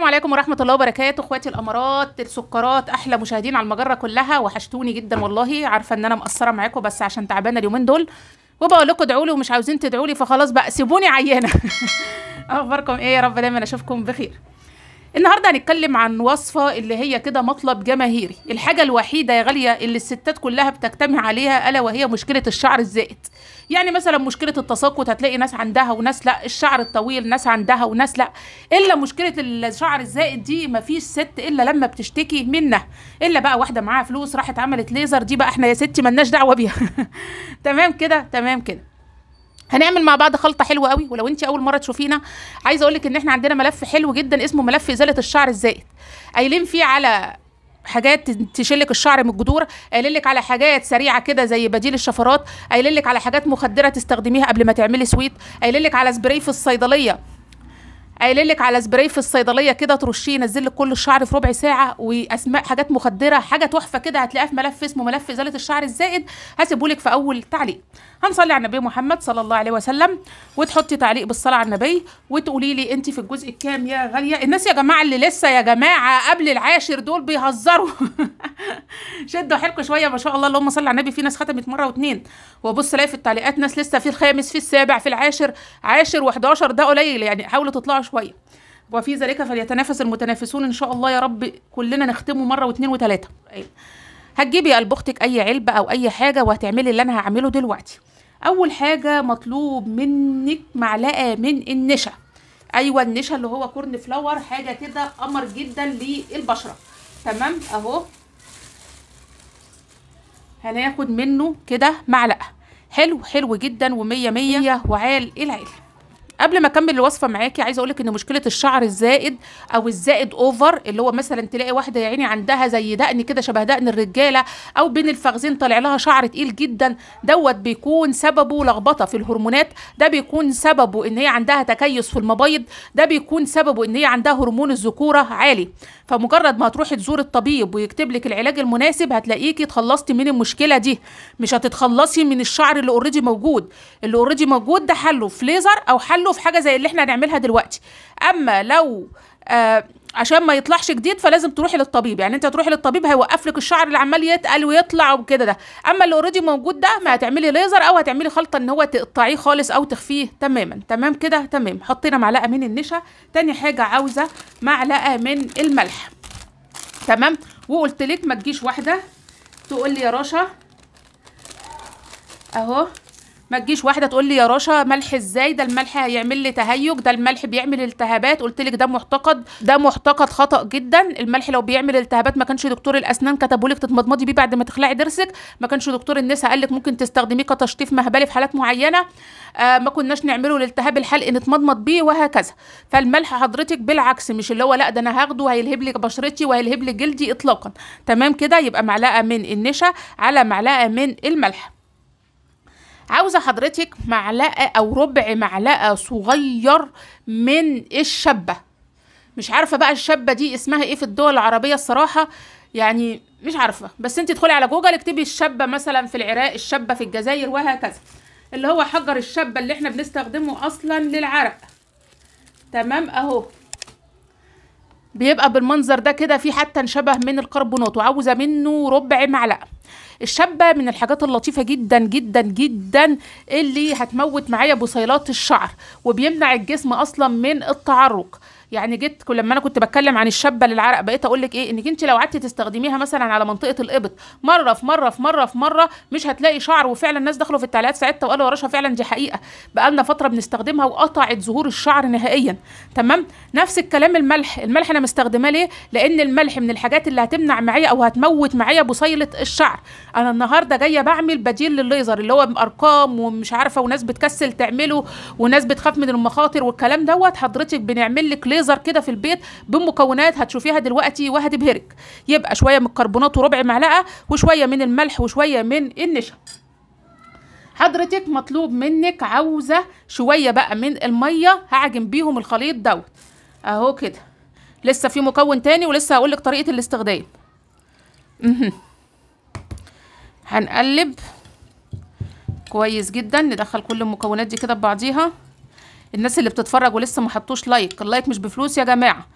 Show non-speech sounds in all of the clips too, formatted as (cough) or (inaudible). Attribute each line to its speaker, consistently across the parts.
Speaker 1: السلام عليكم ورحمه الله وبركاته اخواتي الامارات السكرات احلى مشاهدين على المجره كلها وحشتوني جدا والله عارفه ان انا مقصره معاكم بس عشان تعبانه اليومين دول وبقول لكم ادعوا لي ومش عاوزين تدعوا لي فخلاص بقى سيبوني عيانه (laughs) اخباركم ايه يا رب دايما اشوفكم بخير النهارده هنتكلم عن وصفه اللي هي كده مطلب جماهيري الحاجه الوحيده يا غاليه اللي الستات كلها بتجتمع عليها الا وهي مشكله الشعر الزائد يعني مثلا مشكله التساقط هتلاقي ناس عندها وناس لا الشعر الطويل ناس عندها وناس لا الا مشكله الشعر الزائد دي مفيش ست الا لما بتشتكي منها الا بقى واحده معاها فلوس راحت عملت ليزر دي بقى احنا يا ستي ملناش دعوه بيها (laughs) تمام كده تمام كده هنعمل مع بعض خلطه حلوه قوي ولو انت اول مره تشوفينا عايزه اقول لك ان احنا عندنا ملف حلو جدا اسمه ملف ازاله الشعر الزائد قايلين فيه على حاجات تشيلك الشعر من الجذور قايلين لك على حاجات سريعه كده زي بديل الشفرات قايلين لك على حاجات مخدره تستخدميها قبل ما تعملي سويت قايلين لك على سبراي في الصيدليه قايلين لك على سبراي في الصيدليه كده ترشيه ينزل لك كل الشعر في ربع ساعه واسماء حاجات مخدره حاجه تحفه كده هتلاقيها في ملف اسمه ملف ازاله الشعر الزائد هسيبه لك في اول تعليق هنصلي على النبي محمد صلى الله عليه وسلم وتحطي تعليق بالصلاه على النبي وتقولي لي انت في الجزء الكام يا غاليه الناس يا جماعه اللي لسه يا جماعه قبل العاشر دول بيهزروا (laughs) شدوا حيلكم شويه ما شاء الله اللهم صل على النبي في ناس ختمت مره واثنين وابص الاقي في التعليقات ناس لسه في الخامس في السابع في العاشر عاشر و11 ده قليل يعني حاولوا تطلعوا شويه وفي ذلك فليتنافس المتنافسون ان شاء الله يا رب كلنا نختمه مره واثنين وثلاثه طيب. هتجيبي قلب اختك اي علبه او اي حاجه وهتعملي اللي انا هعمله دلوقتي اول حاجه مطلوب منك معلقه من النشا ايوه النشا اللي هو كورن فلاور حاجه كده قمر جدا للبشره تمام اهو هناخد منه كده معلقه حلو حلو جدا ومية مية وعال العيله قبل ما اكمل الوصفه معاكي عايزه اقول لك ان مشكله الشعر الزائد او الزائد اوفر اللي هو مثلا تلاقي واحده يا عيني عندها زي دقن كده شبه دقن الرجاله او بين الفخذين طالع لها شعر تقيل جدا دوت بيكون سببه لخبطه في الهرمونات ده بيكون سببه ان هي عندها تكيس في المبايض ده بيكون سببه ان هي عندها هرمون الذكوره عالي فمجرد ما هتروحي تزور الطبيب ويكتب لك العلاج المناسب هتلاقيكي اتخلصتي من المشكله دي مش هتتخلصي من الشعر اللي اوريدي موجود اللي اوريدي موجود ده حله في ليزر او حله له في حاجه زي اللي احنا هنعملها دلوقتي اما لو آه عشان ما يطلعش جديد فلازم تروحي للطبيب يعني انت تروحي للطبيب هيوقف لك الشعر اللي عمال يتقل ويطلع وكده ده اما اللي اوريدي موجود ده ما هتعملي ليزر او هتعملي خلطه ان هو تقطعيه خالص او تخفيه تماما تمام كده تمام حطينا معلقه من النشا تاني حاجه عاوزه معلقه من الملح تمام وقلت لك ما تجيش واحده تقول لي يا رشا اهو ما تجيش واحده تقول لي يا رشا ملح ازاي ده الملح هيعمل لي تهيج ده الملح بيعمل التهابات قلت لك ده محتقد ده محتقد خطا جدا الملح لو بيعمل التهابات ما كانش دكتور الاسنان كتبه لك تتمضمضي بيه بعد ما تخلعي ضرسك ما كانش دكتور النساء قال لك ممكن تستخدميه كتشطيف مهبلي في حالات معينه آه ما كناش نعمله لالتهاب الحلق نتمضمض بيه وهكذا فالملح حضرتك بالعكس مش اللي هو لا ده انا هاخده هيلهب لك بشرتي وهيلهب لك جلدي اطلاقا تمام كده يبقى معلقه من النشا على معلقه من الملح عاوزه حضرتك معلقه او ربع معلقه صغير من الشبه مش عارفه بقى الشبه دي اسمها ايه في الدول العربيه الصراحه يعني مش عارفه بس انت تدخلي على جوجل اكتبي الشبه مثلا في العراق الشبه في الجزائر وهكذا اللي هو حجر الشبه اللي احنا بنستخدمه اصلا للعرق تمام اهو بيبقى بالمنظر ده كده في حتى شبه من الكربونات وعاوزه منه ربع معلقه الشابه من الحاجات اللطيفه جدا جدا جدا اللي هتموت معايا بصيلات الشعر وبيمنع الجسم اصلا من التعرق يعني جيت كل لما انا كنت بتكلم عن الشابه للعرق بقيت اقول لك ايه انك انت لو قعدتي تستخدميها مثلا على منطقه الابط مره في مره في مره في مره مش هتلاقي شعر وفعلا الناس دخلوا في التعليقات ساعتها وقالوا يا رشا فعلا دي حقيقه بقى لنا فتره بنستخدمها وقطعت ظهور الشعر نهائيا تمام نفس الكلام الملح الملح انا مستخدماه ليه لان الملح من الحاجات اللي هتمنع معايا او هتموت معايا بصيله الشعر انا النهارده جايه بعمل بديل للليزر اللي هو بارقام ومش عارفه وناس بتكسل تعمله وناس بتخاف من المخاطر والكلام دوت حضرتك بنعمل لك ليزر كده في البيت بمكونات هتشوفيها دلوقتي وهتبهرك يبقى شويه من الكربونات وربع معلقه وشويه من الملح وشويه من النشا حضرتك مطلوب منك عاوزه شويه بقى من الميه هعجن بيهم الخليط دوت اهو كده لسه في مكون تاني ولسه هقولك طريقه الاستخدام هنقلب كويس جدا ندخل كل المكونات دي كده ببعضيها الناس اللي بتتفرج ولسه ما حطوش لايك اللايك مش بفلوس يا جماعه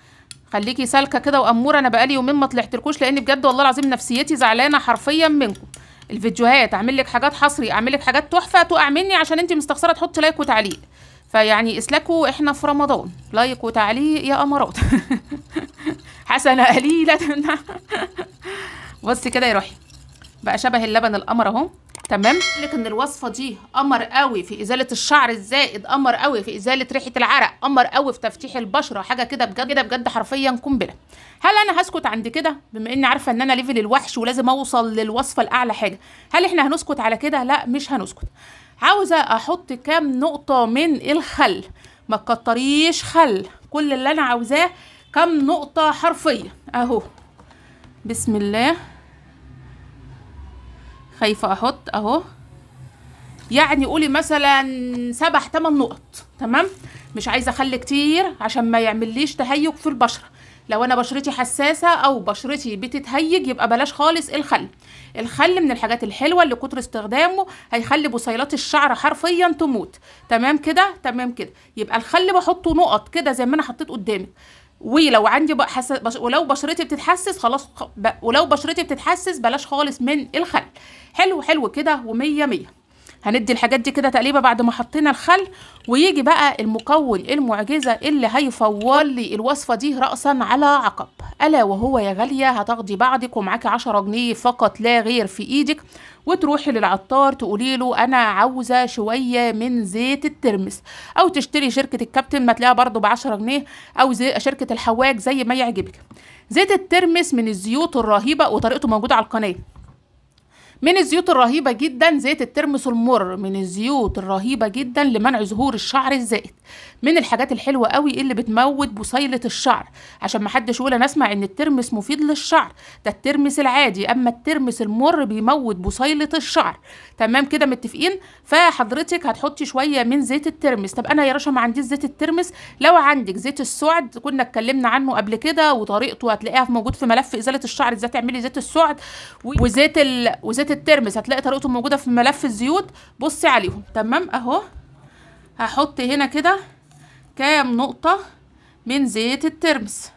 Speaker 1: خليكي سالكه كده واموره انا بقالي يومين ما طلعتلكوش لان بجد والله العظيم نفسيتي زعلانه حرفيا منكم الفيديوهات اعمل لك حاجات حصري اعمل لك حاجات تحفه تقع مني عشان انت مستخسره تحطي لايك وتعليق فيعني اسلكوا احنا في رمضان لايك وتعليق يا امارات (laughs) حسنه قليله (laughs) بصي كده يا روحي بقى شبه اللبن القمر اهو تمام لك ان الوصفه دي قمر قوي في ازاله الشعر الزائد قمر قوي في ازاله ريحه العرق قمر قوي في تفتيح البشره حاجه كده بجد كده بجد حرفيا قنبله هل انا هسكت عند كده بما اني عارفه ان انا ليفل الوحش ولازم اوصل للوصفه الاعلى حاجه هل احنا هنسكت على كده لا مش هنسكت عاوزه احط كام نقطه من الخل ما تكتريش خل كل اللي انا عاوزاه كام نقطه حرفيا اهو بسم الله خايفه احط اهو يعني قولي مثلا سبع تمن نقط تمام مش عايزه اخلي كتير عشان ما يعمليش تهيج في البشره لو انا بشرتي حساسه او بشرتي بتتهيج يبقى بلاش خالص الخل الخل من الحاجات الحلوه اللي كتر استخدامه هيخلي بصيلات الشعر حرفيا تموت تمام كده تمام كده يبقى الخل بحطه نقط كده زي ما انا حطيت قدامك ولو عندي حساس بش... ولو بشرتي بتتحسس خلاص ب... ولو بشرتي بتتحسس بلاش خالص من الخل حلو حلو كده ومية مية هندي الحاجات دي كده تقليبه بعد ما حطينا الخل ويجي بقى المكون المعجزه اللي هيفور لي الوصفه دي راسا على عقب الا وهو يا غاليه هتاخدي بعضك ومعاكي 10 جنيه فقط لا غير في ايدك وتروحي للعطار تقولي له انا عاوزه شويه من زيت الترمس او تشتري شركه الكابتن ما تلاقيها برضه ب 10 جنيه او زي شركه الحواج زي ما يعجبك زيت الترمس من الزيوت الرهيبه وطريقته موجوده على القناه من الزيوت الرهيبة جدا زيت الترمس المر من الزيوت الرهيبة جدا لمنع ظهور الشعر الزائد من الحاجات الحلوة قوي اللي بتموت بصيلة الشعر عشان محدش يقول انا اسمع ان الترمس مفيد للشعر ده الترمس العادي اما الترمس المر بيموت بصيلة الشعر تمام كده متفقين فحضرتك هتحطي شوية من زيت الترمس طب انا يا رشا ما عنديش زيت الترمس لو عندك زيت السعد كنا اتكلمنا عنه قبل كده وطريقته هتلاقيها موجود في ملف ازالة الشعر ازاي تعملي زيت السعد وزيت ال... وزيت الترمز هتلاقي طريقته موجوده في ملف الزيوت بصي عليهم تمام اهو هحط هنا كده كام نقطه من زيت الترمس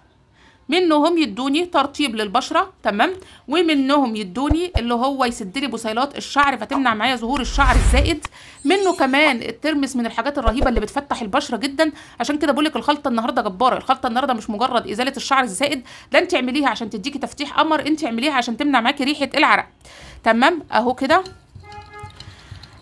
Speaker 1: منهم يدوني ترطيب للبشره تمام ومنهم يدوني اللي هو يسد لي بصيلات الشعر فتمنع معايا ظهور الشعر الزائد منه كمان الترمس من الحاجات الرهيبه اللي بتفتح البشره جدا عشان كده بقول لك الخلطه النهارده جباره الخلطه النهارده مش مجرد ازاله الشعر الزائد لا انت اعمليها عشان تديكي تفتيح قمر انت اعمليها عشان تمنع معاكي ريحه العرق تمام اهو كده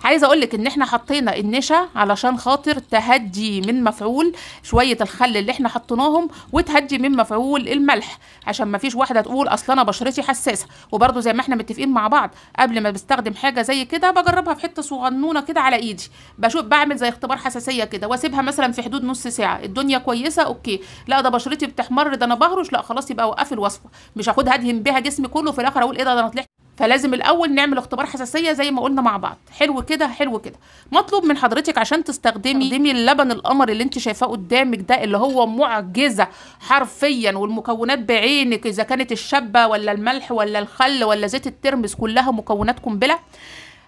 Speaker 1: عايزه اقول لك ان احنا حطينا النشا علشان خاطر تهدي من مفعول شويه الخل اللي احنا حطيناهم وتهدي من مفعول الملح عشان ما فيش واحده تقول اصل انا بشرتي حساسه وبرده زي ما احنا متفقين مع بعض قبل ما بستخدم حاجه زي كده بجربها في حته صغنونه كده على ايدي بشوف بعمل زي اختبار حساسيه كده واسيبها مثلا في حدود نص ساعه الدنيا كويسه اوكي لا ده بشرتي بتحمر ده انا بهرش لا خلاص يبقى وقفي الوصفه مش هاخدها هدهن بيها جسمي كله في الاخر اقول ايه ده انا طلعت فلازم الاول نعمل اختبار حساسيه زي ما قلنا مع بعض حلو كده حلو كده مطلوب من حضرتك عشان تستخدمي تستخدمي اللبن القمر اللي انت شايفاه قدامك ده اللي هو معجزه حرفيا والمكونات بعينك اذا كانت الشابه ولا الملح ولا الخل ولا زيت الترمس كلها مكونات قنبله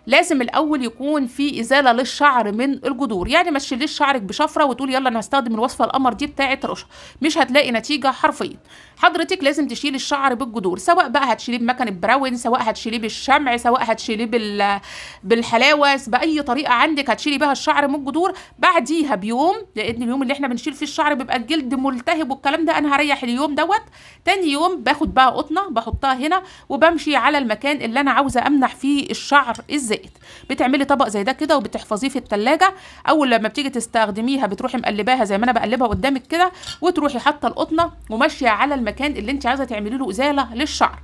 Speaker 1: لازم الاول يكون في ازاله للشعر من الجذور يعني ما تشيليش شعرك بشفره وتقول يلا انا هستخدم الوصفه القمر دي بتاعه رشا مش هتلاقي نتيجه حرفيا حضرتك لازم تشيل الشعر بالجذور سواء بقى هتشيليه بمكنه براون سواء هتشيليه بالشمع سواء هتشيليه بال بالحلاوس باي طريقه عندك هتشيلي بها الشعر من الجذور بعديها بيوم لان اليوم اللي احنا بنشيل فيه الشعر بيبقى الجلد ملتهب والكلام ده انا هريح اليوم دوت تاني يوم باخد بقى قطنه بحطها هنا وبمشي على المكان اللي انا عاوزه امنح فيه الشعر ازاي لزقت بتعملي طبق زي ده كده وبتحفظيه في التلاجة اول لما بتيجي تستخدميها بتروحي مقلباها زي ما انا بقلبها قدامك كده وتروحي حاطه القطنه وماشيه على المكان اللي انت عايزه تعملي له ازاله للشعر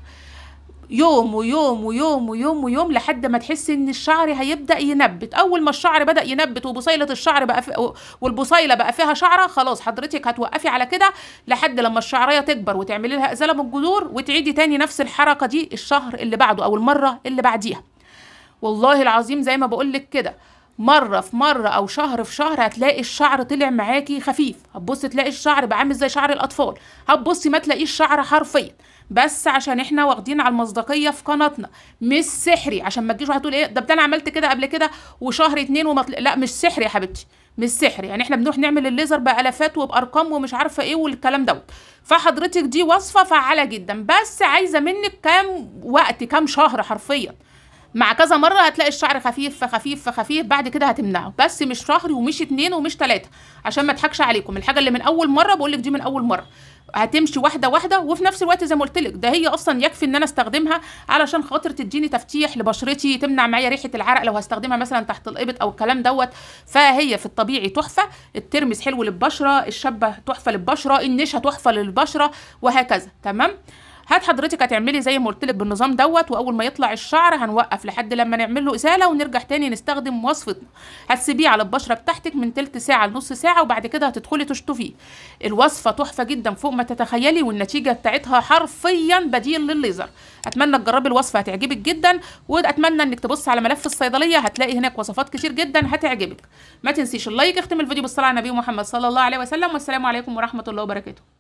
Speaker 1: يوم ويوم ويوم ويوم ويوم لحد ما تحسي ان الشعر هيبدا ينبت اول ما الشعر بدا ينبت وبصيله الشعر بقى في والبصيله بقى فيها شعره خلاص حضرتك هتوقفي على كده لحد لما الشعريه تكبر وتعملي لها ازاله من الجذور وتعيدي تاني نفس الحركه دي الشهر اللي بعده او المره اللي بعديها والله العظيم زي ما بقولك كده مره في مره او شهر في شهر هتلاقي الشعر طلع معاكي خفيف هتبصي تلاقي الشعر بعمل عامل زي شعر الاطفال هتبصي ما تلاقيش شعر حرفيا بس عشان احنا واخدين على المصداقيه في قناتنا مش سحري عشان ما تجيش تقول ايه ده انا عملت كده قبل كده وشهر اتنين وما لا مش سحري يا حبيبتي مش سحري يعني احنا بنروح نعمل الليزر بالافات وبارقام ومش عارفه ايه والكلام دوت فحضرتك دي وصفه فعاله جدا بس عايزه منك كام وقت كام شهر حرفيا مع كذا مره هتلاقي الشعر خفيف فخفيف فخفيف بعد كده هتمنعه بس مش شهر ومش اتنين ومش تلاته عشان ما اضحكش عليكم الحاجه اللي من اول مره بقول لك دي من اول مره هتمشي واحده واحده وفي نفس الوقت زي ما قلت لك ده هي اصلا يكفي ان انا استخدمها علشان خاطر تديني تفتيح لبشرتي تمنع معايا ريحه العرق لو هستخدمها مثلا تحت الابط او الكلام دوت فهي في الطبيعي تحفه الترمس حلو للبشره الشابه تحفه للبشره النشا تحفه للبشره وهكذا تمام هات حضرتك هتعملي زي ما قلت لك بالنظام دوت واول ما يطلع الشعر هنوقف لحد لما نعمل له ازاله ونرجع تاني نستخدم وصفتنا هتسيبيه على البشره بتاعتك من تلت ساعه لنص ساعه وبعد كده هتدخلي تشطفيه الوصفه تحفه جدا فوق ما تتخيلي والنتيجه بتاعتها حرفيا بديل للليزر اتمنى تجربي الوصفه هتعجبك جدا واتمنى انك تبص على ملف الصيدليه هتلاقي هناك وصفات كتير جدا هتعجبك ما تنسيش اللايك اختم الفيديو بالصلاه على النبي محمد صلى الله عليه وسلم والسلام عليكم ورحمه الله وبركاته